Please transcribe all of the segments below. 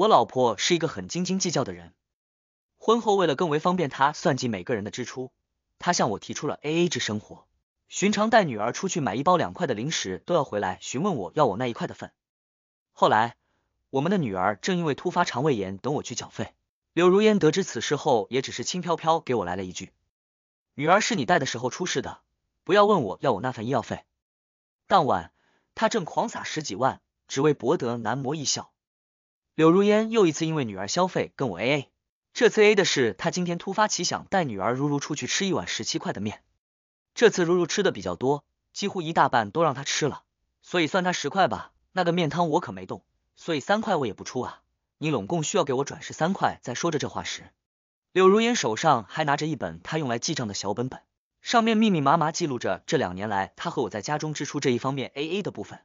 我老婆是一个很斤斤计较的人，婚后为了更为方便她算计每个人的支出，她向我提出了 A A 制生活。寻常带女儿出去买一包两块的零食，都要回来询问我要我那一块的份。后来，我们的女儿正因为突发肠胃炎等我去缴费。柳如烟得知此事后，也只是轻飘飘给我来了一句：“女儿是你带的时候出事的，不要问我要我那份医药费。”当晚，她正狂撒十几万，只为博得男模一笑。柳如烟又一次因为女儿消费跟我 A A，这次 A 的是她今天突发奇想带女儿如如出去吃一碗十七块的面，这次如如吃的比较多，几乎一大半都让她吃了，所以算她十块吧。那个面汤我可没动，所以三块我也不出啊。你拢共需要给我转十三块。在说着这话时，柳如烟手上还拿着一本她用来记账的小本本，上面密密麻麻记录着这两年来她和我在家中支出这一方面 A A 的部分，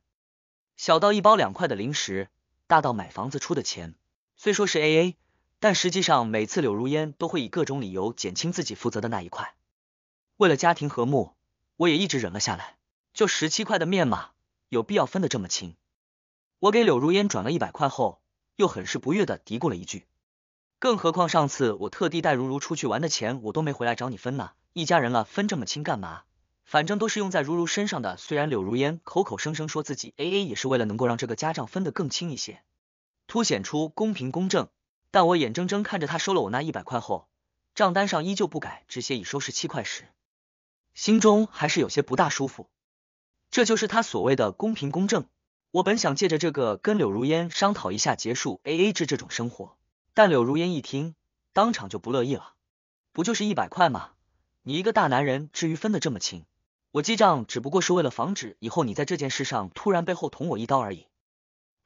小到一包两块的零食。大到买房子出的钱，虽说是 A A，但实际上每次柳如烟都会以各种理由减轻自己负责的那一块。为了家庭和睦，我也一直忍了下来。就十七块的面嘛，有必要分得这么清？我给柳如烟转了一百块后，又很是不悦的嘀咕了一句。更何况上次我特地带如如出去玩的钱，我都没回来找你分呢，一家人了，分这么清干嘛？反正都是用在如如身上的。虽然柳如烟口口声声说自己 A A，也是为了能够让这个家账分得更清一些，凸显出公平公正。但我眼睁睁看着他收了我那一百块后，账单上依旧不改，只写已收十七块时，心中还是有些不大舒服。这就是他所谓的公平公正。我本想借着这个跟柳如烟商讨一下结束 A A 制这种生活，但柳如烟一听，当场就不乐意了。不就是一百块吗？你一个大男人，至于分得这么清？我记账只不过是为了防止以后你在这件事上突然背后捅我一刀而已，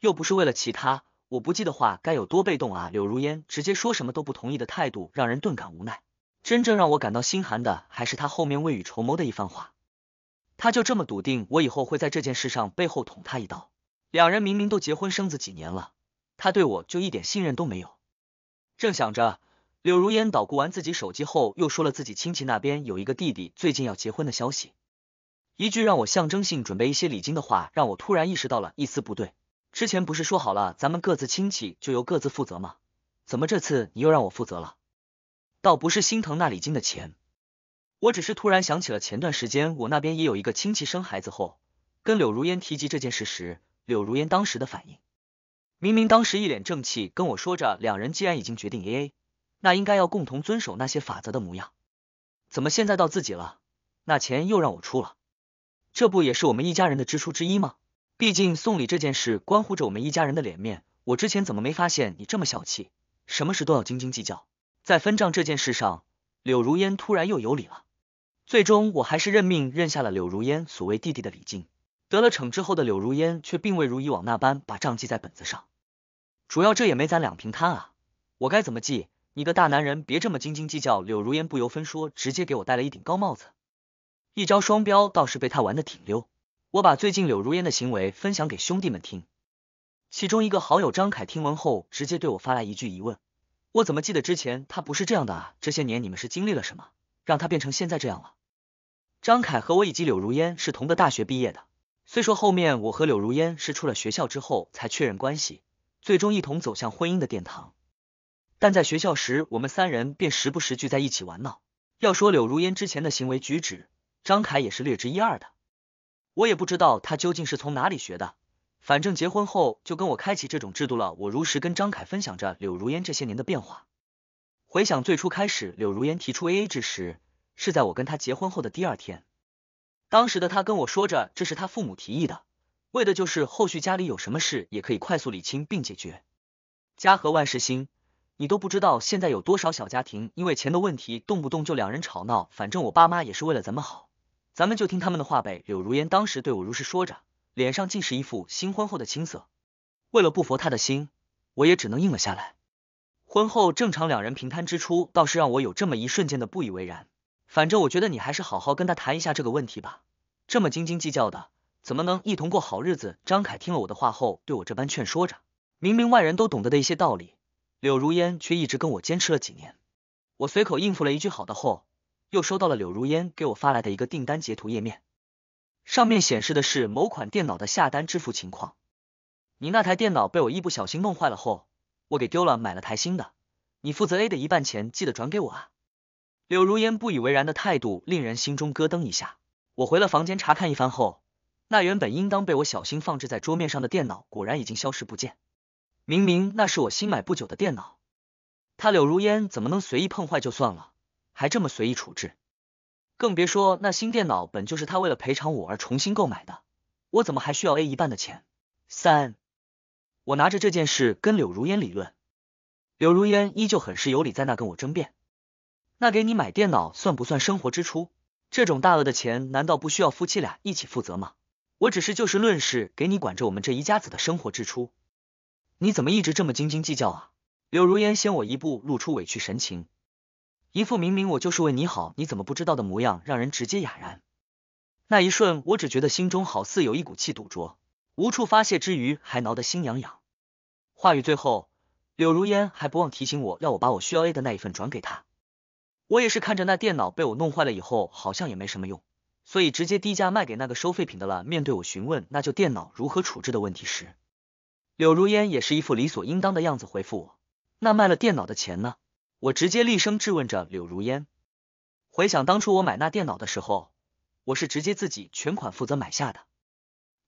又不是为了其他。我不记的话该有多被动啊！柳如烟直接说什么都不同意的态度，让人顿感无奈。真正让我感到心寒的还是他后面未雨绸缪的一番话。他就这么笃定我以后会在这件事上背后捅他一刀。两人明明都结婚生子几年了，他对我就一点信任都没有。正想着，柳如烟捣鼓完自己手机后，又说了自己亲戚那边有一个弟弟最近要结婚的消息。一句让我象征性准备一些礼金的话，让我突然意识到了一丝不对。之前不是说好了，咱们各自亲戚就由各自负责吗？怎么这次你又让我负责了？倒不是心疼那礼金的钱，我只是突然想起了前段时间我那边也有一个亲戚生孩子后，跟柳如烟提及这件事时，柳如烟当时的反应。明明当时一脸正气跟我说着，两人既然已经决定 A A，那应该要共同遵守那些法则的模样。怎么现在到自己了，那钱又让我出了？这不也是我们一家人的支出之一吗？毕竟送礼这件事关乎着我们一家人的脸面。我之前怎么没发现你这么小气，什么事都要斤斤计较？在分账这件事上，柳如烟突然又有理了。最终，我还是认命认下了柳如烟所谓弟弟的礼金。得了逞之后的柳如烟却并未如以往那般把账记在本子上，主要这也没咱两平摊啊。我该怎么记？你个大男人别这么斤斤计较。柳如烟不由分说，直接给我戴了一顶高帽子。一招双标倒是被他玩的挺溜。我把最近柳如烟的行为分享给兄弟们听，其中一个好友张凯听闻后，直接对我发来一句疑问：我怎么记得之前他不是这样的啊？这些年你们是经历了什么，让他变成现在这样了？张凯和我以及柳如烟是同个大学毕业的，虽说后面我和柳如烟是出了学校之后才确认关系，最终一同走向婚姻的殿堂，但在学校时，我们三人便时不时聚在一起玩闹。要说柳如烟之前的行为举止，张凯也是略知一二的，我也不知道他究竟是从哪里学的，反正结婚后就跟我开启这种制度了。我如实跟张凯分享着柳如烟这些年的变化。回想最初开始柳如烟提出 AA 之时，是在我跟他结婚后的第二天。当时的他跟我说着：“这是他父母提议的，为的就是后续家里有什么事也可以快速理清并解决。家和万事兴，你都不知道现在有多少小家庭因为钱的问题动不动就两人吵闹。反正我爸妈也是为了咱们好。”咱们就听他们的话呗。柳如烟当时对我如是说着，脸上尽是一副新婚后的青涩。为了不服他的心，我也只能应了下来。婚后正常两人平摊支出，倒是让我有这么一瞬间的不以为然。反正我觉得你还是好好跟他谈一下这个问题吧，这么斤斤计较的，怎么能一同过好日子？张凯听了我的话后，对我这般劝说着。明明外人都懂得的一些道理，柳如烟却一直跟我坚持了几年。我随口应付了一句好的后。又收到了柳如烟给我发来的一个订单截图页面，上面显示的是某款电脑的下单支付情况。你那台电脑被我一不小心弄坏了后，我给丢了，买了台新的，你负责 A 的一半钱，记得转给我啊。柳如烟不以为然的态度令人心中咯噔一下。我回了房间查看一番后，那原本应当被我小心放置在桌面上的电脑果然已经消失不见。明明那是我新买不久的电脑，他柳如烟怎么能随意碰坏就算了？还这么随意处置，更别说那新电脑本就是他为了赔偿我而重新购买的，我怎么还需要 A 一半的钱？三，我拿着这件事跟柳如烟理论，柳如烟依旧很是有理，在那跟我争辩。那给你买电脑算不算生活支出？这种大额的钱难道不需要夫妻俩一起负责吗？我只是就事论事给你管着我们这一家子的生活支出，你怎么一直这么斤斤计较啊？柳如烟先我一步露出委屈神情。一副明明我就是为你好，你怎么不知道的模样，让人直接哑然。那一瞬，我只觉得心中好似有一股气堵着，无处发泄之余，还挠得心痒痒。话语最后，柳如烟还不忘提醒我，要我把我需要 A 的那一份转给她。我也是看着那电脑被我弄坏了以后，好像也没什么用，所以直接低价卖给那个收废品的了。面对我询问那就电脑如何处置的问题时，柳如烟也是一副理所应当的样子回复我：“那卖了电脑的钱呢？”我直接厉声质问着柳如烟，回想当初我买那电脑的时候，我是直接自己全款负责买下的，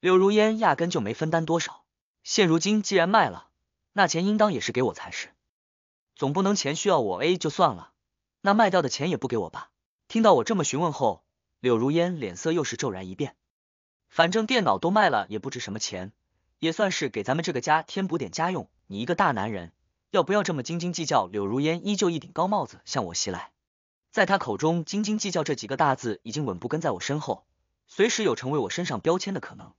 柳如烟压根就没分担多少。现如今既然卖了，那钱应当也是给我才是，总不能钱需要我 A 就算了，那卖掉的钱也不给我吧？听到我这么询问后，柳如烟脸色又是骤然一变，反正电脑都卖了，也不值什么钱，也算是给咱们这个家添补点家用。你一个大男人。要不要这么斤斤计较？柳如烟依旧一顶高帽子向我袭来，在她口中“斤斤计较”这几个大字已经稳步跟在我身后，随时有成为我身上标签的可能。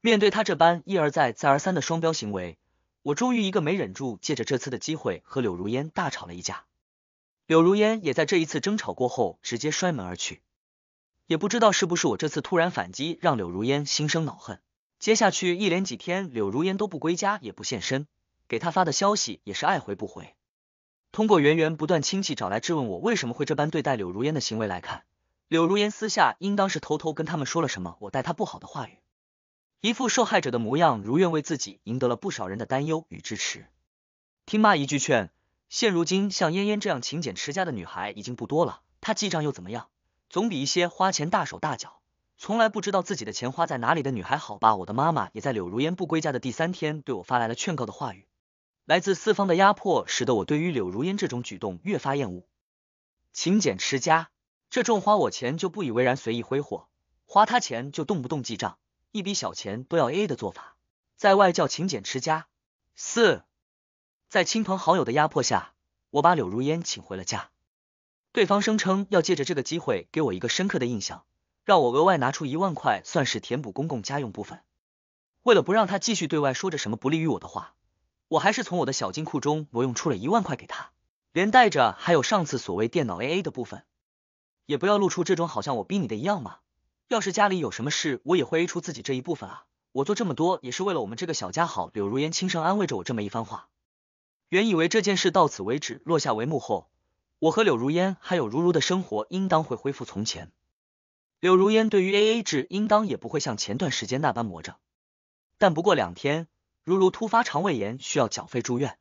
面对她这般一而再、再而三的双标行为，我终于一个没忍住，借着这次的机会和柳如烟大吵了一架。柳如烟也在这一次争吵过后直接摔门而去。也不知道是不是我这次突然反击让柳如烟心生恼恨，接下去一连几天柳如烟都不归家，也不现身。给他发的消息也是爱回不回。通过源源不断亲戚找来质问我为什么会这般对待柳如烟的行为来看，柳如烟私下应当是偷偷跟他们说了什么我待她不好的话语，一副受害者的模样，如愿为自己赢得了不少人的担忧与支持。听妈一句劝，现如今像嫣嫣这样勤俭持家的女孩已经不多了。她记账又怎么样？总比一些花钱大手大脚、从来不知道自己的钱花在哪里的女孩好吧？我的妈妈也在柳如烟不归家的第三天对我发来了劝告的话语。来自四方的压迫，使得我对于柳如烟这种举动越发厌恶。勤俭持家，这种花我钱就不以为然，随意挥霍；花他钱就动不动记账，一笔小钱都要 aa 的做法，在外叫勤俭持家。四，在亲朋好友的压迫下，我把柳如烟请回了家。对方声称要借着这个机会给我一个深刻的印象，让我额外拿出一万块，算是填补公共家用部分。为了不让他继续对外说着什么不利于我的话。我还是从我的小金库中，挪用出了一万块给他，连带着还有上次所谓电脑 A A 的部分，也不要露出这种好像我逼你的一样嘛。要是家里有什么事，我也会 A 出自己这一部分。啊。我做这么多也是为了我们这个小家好。柳如烟轻声安慰着我这么一番话。原以为这件事到此为止落下帷幕后，我和柳如烟还有如如的生活应当会恢复从前。柳如烟对于 A A 制应当也不会像前段时间那般魔怔，但不过两天。如如突发肠胃炎，需要缴费住院，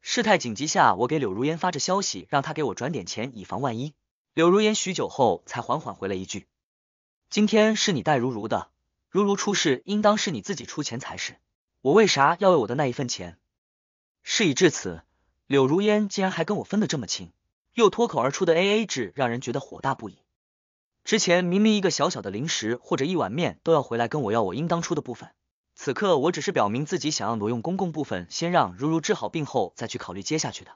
事态紧急下，我给柳如烟发着消息，让他给我转点钱，以防万一。柳如烟许久后才缓缓回了一句：“今天是你带如如的，如如出事，应当是你自己出钱才是。我为啥要为我的那一份钱？”事已至此，柳如烟竟然还跟我分得这么清，又脱口而出的 A A 制，让人觉得火大不已。之前明明一个小小的零食或者一碗面都要回来跟我要，我应当出的部分。此刻我只是表明自己想要挪用公共部分，先让如如治好病后再去考虑接下去的。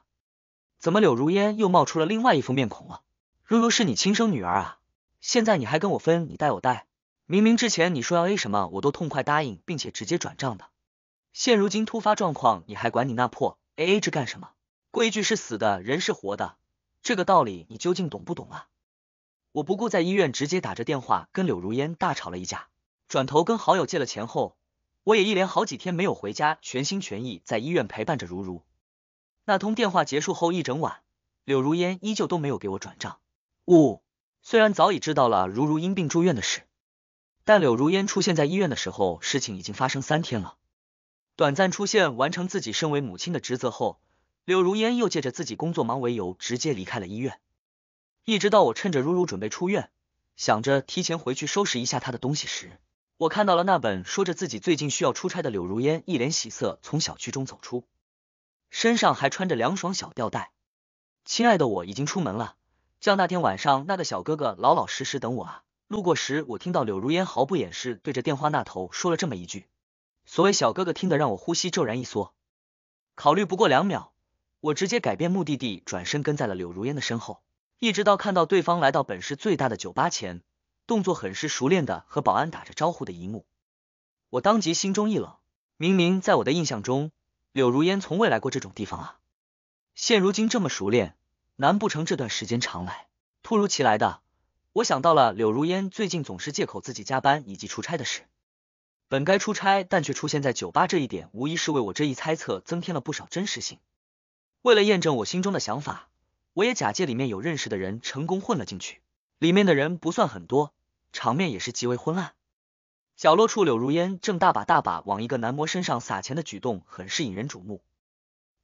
怎么柳如烟又冒出了另外一副面孔了？如如是你亲生女儿啊，现在你还跟我分你带我带？明明之前你说要 A 什么我都痛快答应，并且直接转账的，现如今突发状况你还管你那破 A A 制干什么？规矩是死的，人是活的，这个道理你究竟懂不懂啊？我不顾在医院直接打着电话跟柳如烟大吵了一架，转头跟好友借了钱后。我也一连好几天没有回家，全心全意在医院陪伴着如如。那通电话结束后一整晚，柳如烟依旧都没有给我转账。呜，虽然早已知道了如如因病住院的事，但柳如烟出现在医院的时候，事情已经发生三天了。短暂出现，完成自己身为母亲的职责后，柳如烟又借着自己工作忙为由，直接离开了医院。一直到我趁着如如准备出院，想着提前回去收拾一下她的东西时。我看到了那本说着自己最近需要出差的柳如烟，一脸喜色从小区中走出，身上还穿着凉爽小吊带。亲爱的，我已经出门了，叫那天晚上那个小哥哥老老实实等我啊！路过时，我听到柳如烟毫不掩饰对着电话那头说了这么一句。所谓小哥哥听得让我呼吸骤然一缩，考虑不过两秒，我直接改变目的地，转身跟在了柳如烟的身后，一直到看到对方来到本市最大的酒吧前。动作很是熟练的和保安打着招呼的一幕，我当即心中一冷，明明在我的印象中，柳如烟从未来过这种地方啊，现如今这么熟练，难不成这段时间常来？突如其来的，我想到了柳如烟最近总是借口自己加班以及出差的事，本该出差但却出现在酒吧这一点，无疑是为我这一猜测增添了不少真实性。为了验证我心中的想法，我也假借里面有认识的人，成功混了进去。里面的人不算很多，场面也是极为昏暗。角落处，柳如烟正大把大把往一个男模身上撒钱的举动，很是引人瞩目。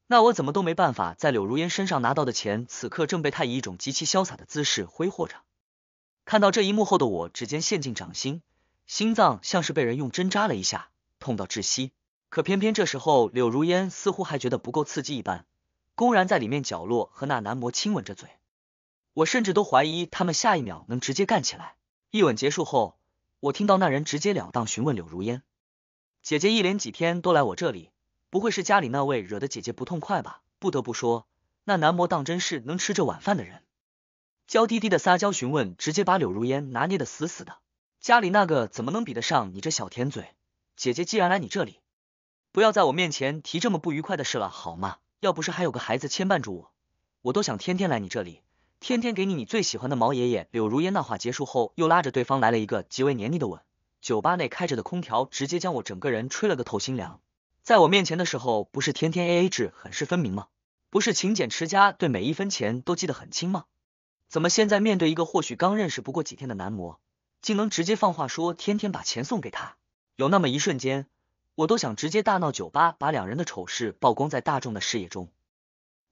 那我怎么都没办法在柳如烟身上拿到的钱，此刻正被他以一种极其潇洒的姿势挥霍着。看到这一幕后的我，指尖陷进掌心，心脏像是被人用针扎了一下，痛到窒息。可偏偏这时候，柳如烟似乎还觉得不够刺激一般，公然在里面角落和那男模亲吻着嘴。我甚至都怀疑他们下一秒能直接干起来。一吻结束后，我听到那人直截了当询问柳如烟：“姐姐一连几天都来我这里，不会是家里那位惹得姐姐不痛快吧？”不得不说，那男模当真是能吃这碗饭的人。娇滴滴的撒娇询问，直接把柳如烟拿捏的死死的。家里那个怎么能比得上你这小甜嘴？姐姐既然来你这里，不要在我面前提这么不愉快的事了，好吗？要不是还有个孩子牵绊住我，我都想天天来你这里。天天给你你最喜欢的毛爷爷，柳如烟。那话结束后，又拉着对方来了一个极为黏腻的吻。酒吧内开着的空调，直接将我整个人吹了个透心凉。在我面前的时候，不是天天 A A 制，很是分明吗？不是勤俭持家，对每一分钱都记得很清吗？怎么现在面对一个或许刚认识不过几天的男模，竟能直接放话说天天把钱送给他？有那么一瞬间，我都想直接大闹酒吧，把两人的丑事曝光在大众的视野中。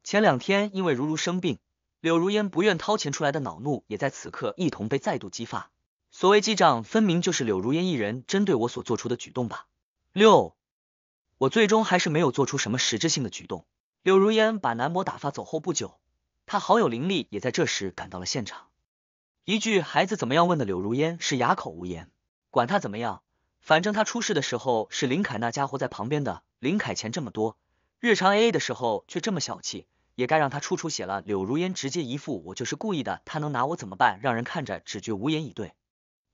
前两天因为如如生病。柳如烟不愿掏钱出来的恼怒也在此刻一同被再度激发。所谓记账，分明就是柳如烟一人针对我所做出的举动吧。六，我最终还是没有做出什么实质性的举动。柳如烟把男模打发走后不久，他好友林立也在这时赶到了现场。一句孩子怎么样？问的柳如烟是哑口无言。管他怎么样，反正他出事的时候是林凯那家伙在旁边的。林凯钱这么多，日常 A A 的时候却这么小气。也该让他处处写了。柳如烟直接一副我就是故意的，他能拿我怎么办？让人看着只觉无言以对。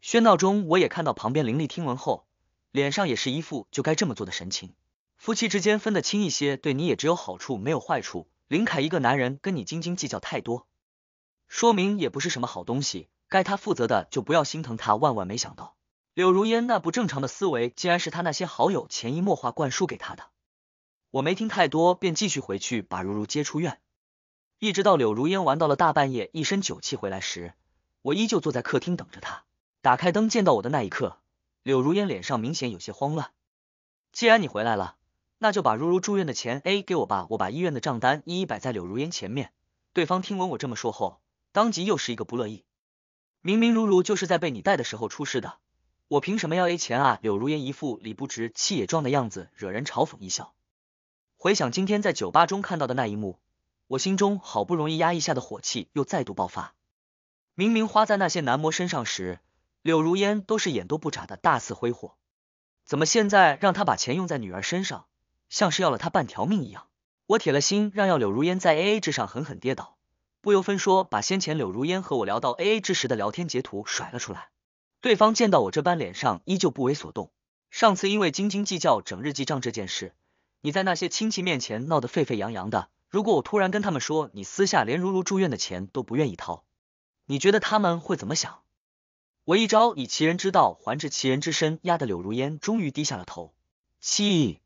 喧闹中，我也看到旁边林立听闻后，脸上也是一副就该这么做的神情。夫妻之间分得清一些，对你也只有好处，没有坏处。林凯一个男人跟你斤斤计较太多，说明也不是什么好东西。该他负责的就不要心疼他。万万没想到，柳如烟那不正常的思维，竟然是他那些好友潜移默化灌输给他的。我没听太多，便继续回去把如如接出院。一直到柳如烟玩到了大半夜，一身酒气回来时，我依旧坐在客厅等着她。打开灯，见到我的那一刻，柳如烟脸上明显有些慌乱。既然你回来了，那就把如如住院的钱 A 给我吧。我把医院的账单一一摆在柳如烟前面。对方听闻我这么说后，当即又是一个不乐意。明明如如就是在被你带的时候出事的，我凭什么要 A 钱啊？柳如烟一副理不直气也壮的样子，惹人嘲讽一笑。回想今天在酒吧中看到的那一幕，我心中好不容易压抑下的火气又再度爆发。明明花在那些男模身上时，柳如烟都是眼都不眨的大肆挥霍，怎么现在让他把钱用在女儿身上，像是要了他半条命一样？我铁了心让要柳如烟在 A A 制上狠狠跌倒，不由分说把先前柳如烟和我聊到 A A 之时的聊天截图甩了出来。对方见到我这般，脸上依旧不为所动。上次因为斤斤计较整日记账这件事。你在那些亲戚面前闹得沸沸扬扬的，如果我突然跟他们说你私下连如如住院的钱都不愿意掏，你觉得他们会怎么想？我一招以其人之道还治其人之身，压得柳如烟终于低下了头。七，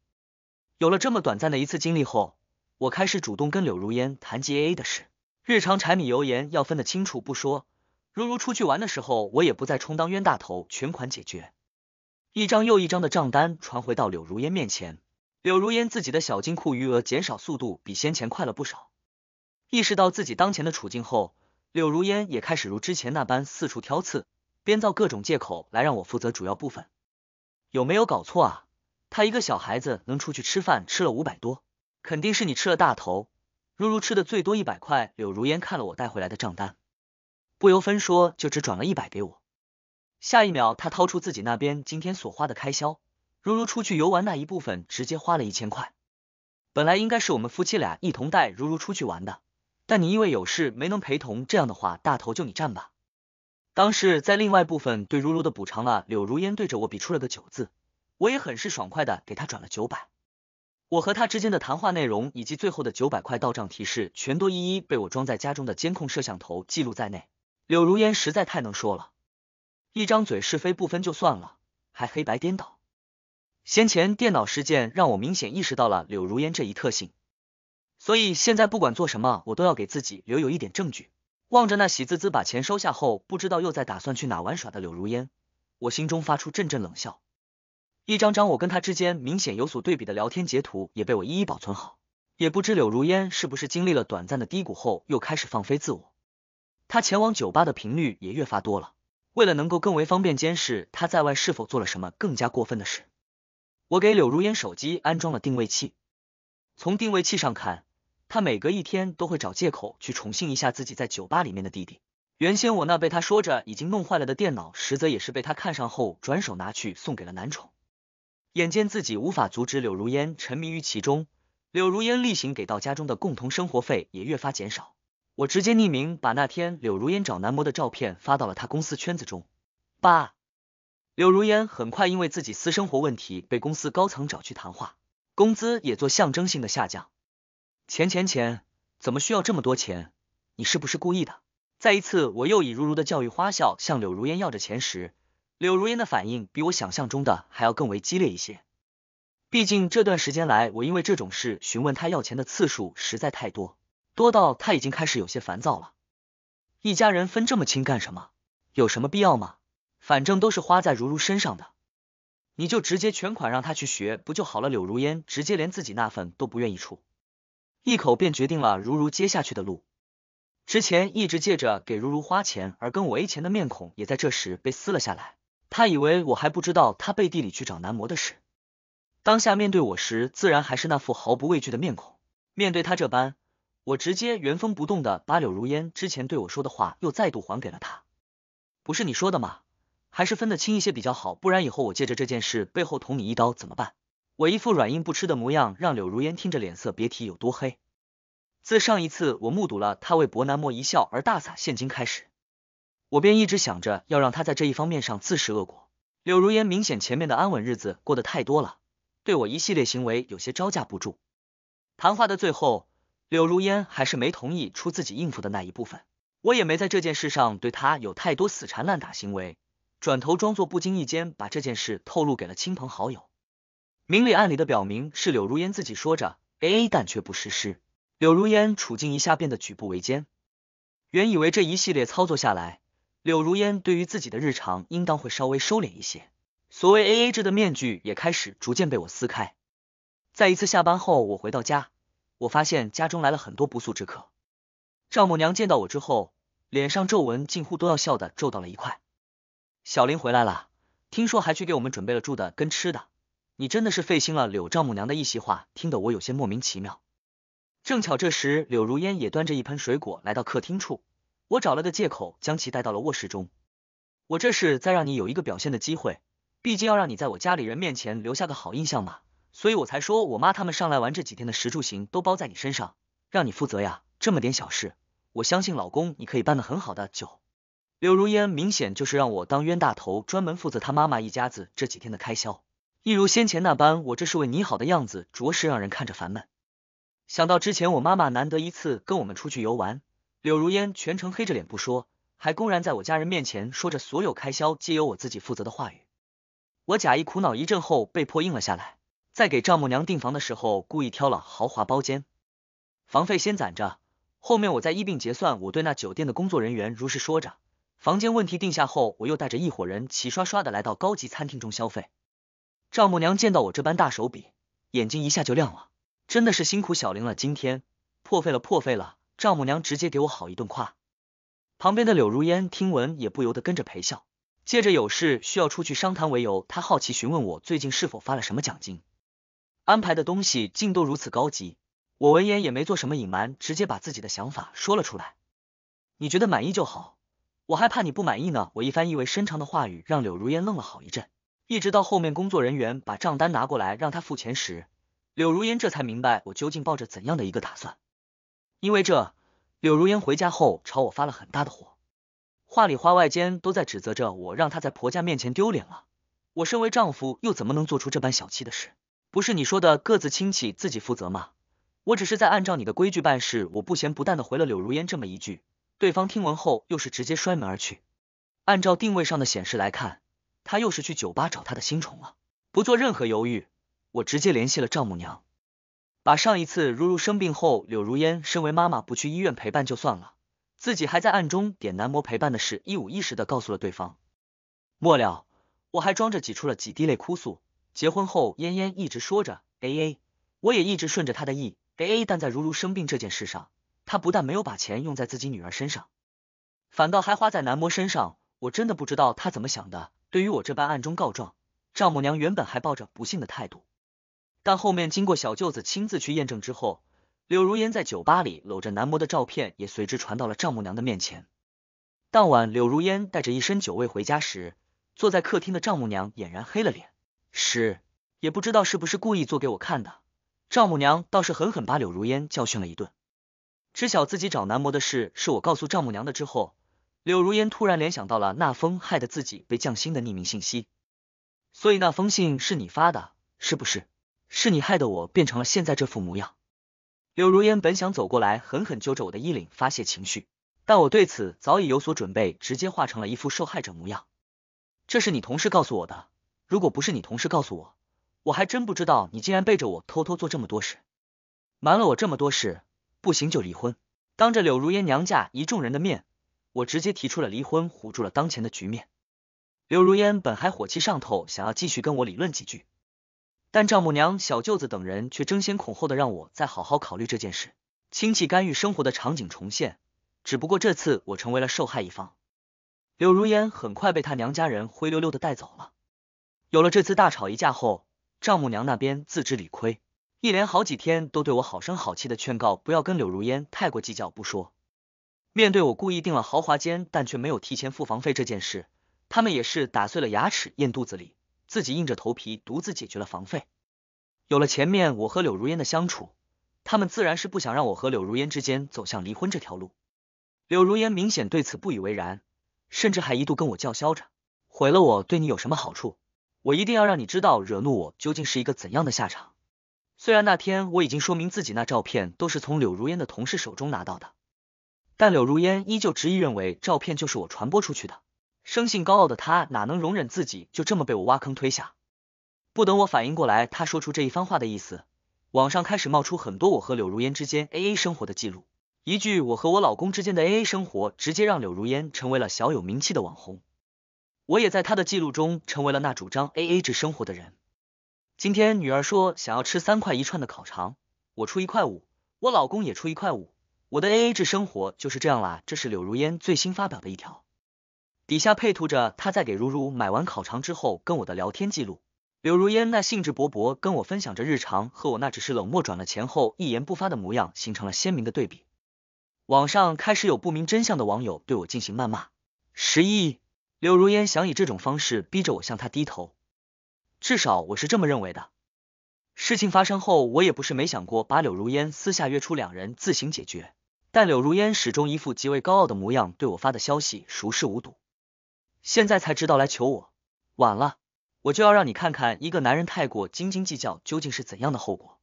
有了这么短暂的一次经历后，我开始主动跟柳如烟谈及 a a 的事，日常柴米油盐要分得清楚不说，如如出去玩的时候，我也不再充当冤大头，全款解决，一张又一张的账单传回到柳如烟面前。柳如烟自己的小金库余额减少速度比先前快了不少，意识到自己当前的处境后，柳如烟也开始如之前那般四处挑刺，编造各种借口来让我负责主要部分。有没有搞错啊？他一个小孩子能出去吃饭吃了五百多，肯定是你吃了大头，如如吃的最多一百块。柳如烟看了我带回来的账单，不由分说就只转了一百给我。下一秒，他掏出自己那边今天所花的开销。如如出去游玩那一部分直接花了一千块，本来应该是我们夫妻俩一同带如如出去玩的，但你因为有事没能陪同，这样的话大头就你占吧。当时在另外部分对如如的补偿了，柳如烟对着我比出了个九字，我也很是爽快的给他转了九百。我和他之间的谈话内容以及最后的九百块到账提示，全都一一被我装在家中的监控摄像头记录在内。柳如烟实在太能说了，一张嘴是非不分就算了，还黑白颠倒。先前电脑事件让我明显意识到了柳如烟这一特性，所以现在不管做什么，我都要给自己留有一点证据。望着那喜滋滋把钱收下后，不知道又在打算去哪玩耍的柳如烟，我心中发出阵阵冷笑。一张张我跟他之间明显有所对比的聊天截图也被我一一保存好。也不知柳如烟是不是经历了短暂的低谷后又开始放飞自我，她前往酒吧的频率也越发多了。为了能够更为方便监视他在外是否做了什么更加过分的事。我给柳如烟手机安装了定位器，从定位器上看，他每隔一天都会找借口去宠幸一下自己在酒吧里面的弟弟。原先我那被他说着已经弄坏了的电脑，实则也是被他看上后转手拿去送给了男宠。眼见自己无法阻止柳如烟沉迷于其中，柳如烟例行给到家中的共同生活费也越发减少。我直接匿名把那天柳如烟找男模的照片发到了他公司圈子中。爸。柳如烟很快因为自己私生活问题被公司高层找去谈话，工资也做象征性的下降。钱钱钱，怎么需要这么多钱？你是不是故意的？在一次我又以如如的教育花销向柳如烟要着钱时，柳如烟的反应比我想象中的还要更为激烈一些。毕竟这段时间来，我因为这种事询问他要钱的次数实在太多，多到他已经开始有些烦躁了。一家人分这么清干什么？有什么必要吗？反正都是花在如如身上的，你就直接全款让他去学不就好了？柳如烟直接连自己那份都不愿意出，一口便决定了如如接下去的路。之前一直借着给如如花钱而跟我 A 钱的面孔也在这时被撕了下来。他以为我还不知道他背地里去找男模的事，当下面对我时，自然还是那副毫不畏惧的面孔。面对他这般，我直接原封不动的把柳如烟之前对我说的话又再度还给了他。不是你说的吗？还是分得清一些比较好，不然以后我借着这件事背后捅你一刀怎么办？我一副软硬不吃的模样，让柳如烟听着脸色别提有多黑。自上一次我目睹了他为伯南模一笑而大洒现金开始，我便一直想着要让他在这一方面上自食恶果。柳如烟明显前面的安稳日子过得太多了，对我一系列行为有些招架不住。谈话的最后，柳如烟还是没同意出自己应付的那一部分，我也没在这件事上对他有太多死缠烂打行为。转头装作不经意间把这件事透露给了亲朋好友，明里暗里的表明是柳如烟自己说着 A A，但却不实施。柳如烟处境一下变得举步维艰。原以为这一系列操作下来，柳如烟对于自己的日常应当会稍微收敛一些。所谓 A A 制的面具也开始逐渐被我撕开。在一次下班后，我回到家，我发现家中来了很多不速之客。丈母娘见到我之后，脸上皱纹近乎都要笑的皱到了一块。小林回来了，听说还去给我们准备了住的跟吃的，你真的是费心了。柳丈母娘的一席话听得我有些莫名其妙。正巧这时，柳如烟也端着一盆水果来到客厅处，我找了个借口将其带到了卧室中。我这是在让你有一个表现的机会，毕竟要让你在我家里人面前留下个好印象嘛，所以我才说我妈他们上来玩这几天的食住行都包在你身上，让你负责呀。这么点小事，我相信老公你可以办得很好的。九。柳如烟明显就是让我当冤大头，专门负责他妈妈一家子这几天的开销，一如先前那般，我这是为你好的样子，着实让人看着烦闷。想到之前我妈妈难得一次跟我们出去游玩，柳如烟全程黑着脸不说，还公然在我家人面前说着所有开销皆由我自己负责的话语，我假意苦恼一阵后被迫应了下来。在给丈母娘订房的时候，故意挑了豪华包间，房费先攒着，后面我再一并结算。我对那酒店的工作人员如实说着。房间问题定下后，我又带着一伙人齐刷刷的来到高级餐厅中消费。丈母娘见到我这般大手笔，眼睛一下就亮了，真的是辛苦小玲了，今天破费了破费了。丈母娘直接给我好一顿夸。旁边的柳如烟听闻也不由得跟着陪笑。借着有事需要出去商谈为由，她好奇询问我最近是否发了什么奖金，安排的东西竟都如此高级。我闻言也没做什么隐瞒，直接把自己的想法说了出来。你觉得满意就好。我害怕你不满意呢。我一番意味深长的话语让柳如烟愣了好一阵，一直到后面工作人员把账单拿过来让她付钱时，柳如烟这才明白我究竟抱着怎样的一个打算。因为这，柳如烟回家后朝我发了很大的火，话里话外间都在指责着我，让她在婆家面前丢脸了。我身为丈夫，又怎么能做出这般小气的事？不是你说的各自亲戚自己负责吗？我只是在按照你的规矩办事。我不咸不淡的回了柳如烟这么一句。对方听闻后，又是直接摔门而去。按照定位上的显示来看，他又是去酒吧找他的新宠了。不做任何犹豫，我直接联系了丈母娘，把上一次如如生病后，柳如烟身为妈妈不去医院陪伴就算了，自己还在暗中点男模陪伴的事，一五一十的告诉了对方。末了，我还装着挤出了几滴泪哭诉，结婚后烟烟一直说着 A A，我也一直顺着她的意 A A，但在如如生病这件事上。他不但没有把钱用在自己女儿身上，反倒还花在男模身上。我真的不知道他怎么想的。对于我这般暗中告状，丈母娘原本还抱着不信的态度，但后面经过小舅子亲自去验证之后，柳如烟在酒吧里搂着男模的照片也随之传到了丈母娘的面前。当晚，柳如烟带着一身酒味回家时，坐在客厅的丈母娘俨然黑了脸。是，也不知道是不是故意做给我看的。丈母娘倒是狠狠把柳如烟教训了一顿。知晓自己找男模的事是我告诉丈母娘的之后，柳如烟突然联想到了那封害得自己被降薪的匿名信息，所以那封信是你发的，是不是？是你害得我变成了现在这副模样。柳如烟本想走过来狠狠揪着我的衣领发泄情绪，但我对此早已有所准备，直接化成了一副受害者模样。这是你同事告诉我的，如果不是你同事告诉我，我还真不知道你竟然背着我偷偷做这么多事，瞒了我这么多事。不行就离婚，当着柳如烟娘家一众人的面，我直接提出了离婚，唬住了当前的局面。柳如烟本还火气上头，想要继续跟我理论几句，但丈母娘、小舅子等人却争先恐后的让我再好好考虑这件事。亲戚干预生活的场景重现，只不过这次我成为了受害一方。柳如烟很快被他娘家人灰溜溜的带走了。有了这次大吵一架后，丈母娘那边自知理亏。一连好几天都对我好声好气的劝告，不要跟柳如烟太过计较不说。面对我故意订了豪华间，但却没有提前付房费这件事，他们也是打碎了牙齿咽肚子里，自己硬着头皮独自解决了房费。有了前面我和柳如烟的相处，他们自然是不想让我和柳如烟之间走向离婚这条路。柳如烟明显对此不以为然，甚至还一度跟我叫嚣着：“毁了我对你有什么好处？我一定要让你知道，惹怒我究竟是一个怎样的下场。”虽然那天我已经说明自己那照片都是从柳如烟的同事手中拿到的，但柳如烟依旧执意认为照片就是我传播出去的。生性高傲的她哪能容忍自己就这么被我挖坑推下？不等我反应过来，她说出这一番话的意思，网上开始冒出很多我和柳如烟之间 A A 生活的记录。一句我和我老公之间的 A A 生活，直接让柳如烟成为了小有名气的网红。我也在她的记录中成为了那主张 A A 制生活的人。今天女儿说想要吃三块一串的烤肠，我出一块五，我老公也出一块五，我的 A A 制生活就是这样啦。这是柳如烟最新发表的一条，底下配图着她在给如如买完烤肠之后跟我的聊天记录。柳如烟那兴致勃勃跟我分享着日常，和我那只是冷漠转了钱后一言不发的模样形成了鲜明的对比。网上开始有不明真相的网友对我进行谩骂。十一，柳如烟想以这种方式逼着我向她低头。至少我是这么认为的。事情发生后，我也不是没想过把柳如烟私下约出，两人自行解决。但柳如烟始终一副极为高傲的模样，对我发的消息熟视无睹。现在才知道来求我，晚了，我就要让你看看一个男人太过斤斤计较究竟是怎样的后果。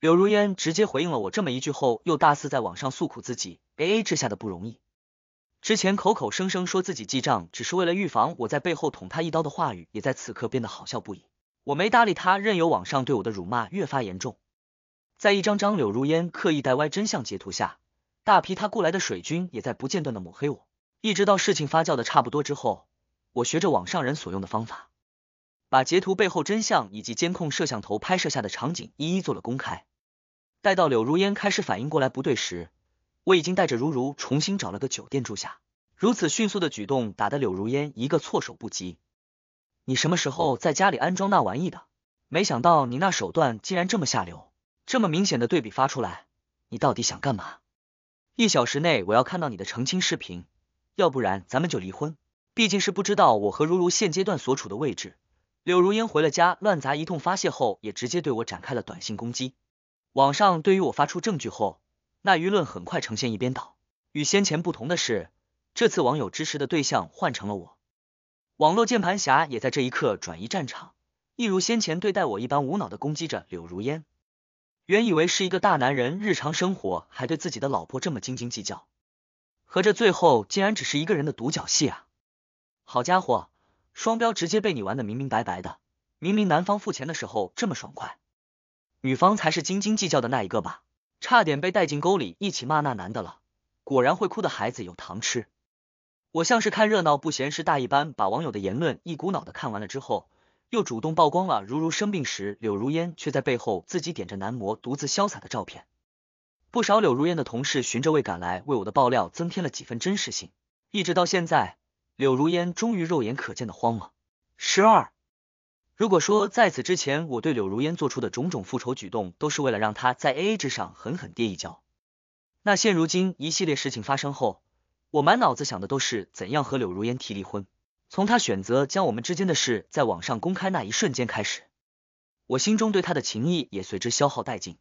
柳如烟直接回应了我这么一句后，又大肆在网上诉苦自己 A A 制下的不容易。之前口口声声说自己记账只是为了预防我在背后捅他一刀的话语，也在此刻变得好笑不已。我没搭理他，任由网上对我的辱骂越发严重。在一张张柳如烟刻意带歪真相截图下，大批他雇来的水军也在不间断的抹黑我。一直到事情发酵的差不多之后，我学着网上人所用的方法，把截图背后真相以及监控摄像头拍摄下的场景一一做了公开。待到柳如烟开始反应过来不对时，我已经带着如如重新找了个酒店住下。如此迅速的举动，打得柳如烟一个措手不及。你什么时候在家里安装那玩意的？没想到你那手段竟然这么下流，这么明显的对比发出来，你到底想干嘛？一小时内我要看到你的澄清视频，要不然咱们就离婚。毕竟是不知道我和如如现阶段所处的位置。柳如烟回了家，乱砸一通发泄后，也直接对我展开了短信攻击。网上对于我发出证据后。那舆论很快呈现一边倒。与先前不同的是，这次网友支持的对象换成了我。网络键盘侠也在这一刻转移战场，一如先前对待我一般无脑的攻击着柳如烟。原以为是一个大男人，日常生活还对自己的老婆这么斤斤计较，合着最后竟然只是一个人的独角戏啊！好家伙，双标直接被你玩的明明白白的。明明男方付钱的时候这么爽快，女方才是斤斤计较的那一个吧？差点被带进沟里一起骂那男的了，果然会哭的孩子有糖吃。我像是看热闹不嫌事大一般，把网友的言论一股脑的看完了之后，又主动曝光了如如生病时柳如烟却在背后自己点着男模独自潇洒的照片。不少柳如烟的同事循着味赶来，为我的爆料增添了几分真实性。一直到现在，柳如烟终于肉眼可见的慌了。十二。如果说在此之前我对柳如烟做出的种种复仇举动都是为了让她在 A A 之上狠狠跌一跤，那现如今一系列事情发生后，我满脑子想的都是怎样和柳如烟提离婚。从她选择将我们之间的事在网上公开那一瞬间开始，我心中对她的情谊也随之消耗殆尽。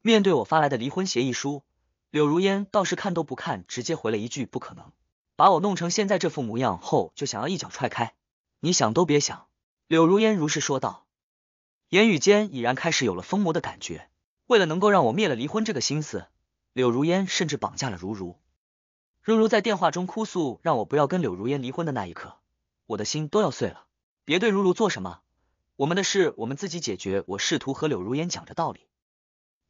面对我发来的离婚协议书，柳如烟倒是看都不看，直接回了一句“不可能”，把我弄成现在这副模样后，就想要一脚踹开。你想都别想。柳如烟如是说道，言语间已然开始有了疯魔的感觉。为了能够让我灭了离婚这个心思，柳如烟甚至绑架了如如。如如在电话中哭诉，让我不要跟柳如烟离婚的那一刻，我的心都要碎了。别对如如做什么，我们的事我们自己解决。我试图和柳如烟讲着道理，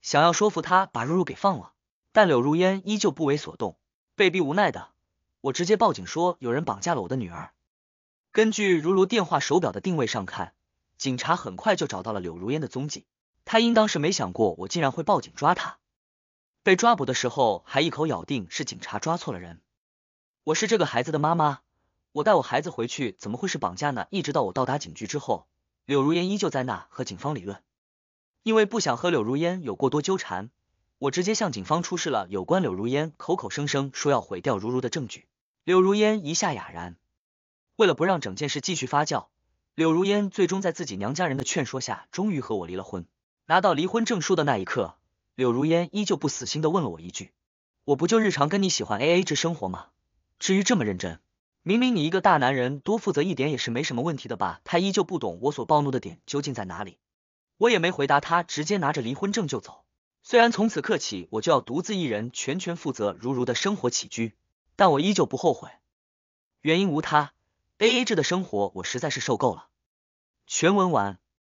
想要说服她把如如给放了，但柳如烟依旧不为所动。被逼无奈的我，直接报警说有人绑架了我的女儿。根据如如电话手表的定位上看，警察很快就找到了柳如烟的踪迹。他应当是没想过我竟然会报警抓他。被抓捕的时候还一口咬定是警察抓错了人。我是这个孩子的妈妈，我带我孩子回去怎么会是绑架呢？一直到我到达警局之后，柳如烟依旧在那和警方理论。因为不想和柳如烟有过多纠缠，我直接向警方出示了有关柳如烟口口声声说要毁掉如如的证据。柳如烟一下哑然。为了不让整件事继续发酵，柳如烟最终在自己娘家人的劝说下，终于和我离了婚。拿到离婚证书的那一刻，柳如烟依旧不死心的问了我一句：“我不就日常跟你喜欢 AA 制生活吗？至于这么认真？明明你一个大男人多负责一点也是没什么问题的吧？”他依旧不懂我所暴怒的点究竟在哪里。我也没回答他，直接拿着离婚证就走。虽然从此刻起我就要独自一人全权负责如如的生活起居，但我依旧不后悔。原因无他。A A 制的生活，我实在是受够了。全文完。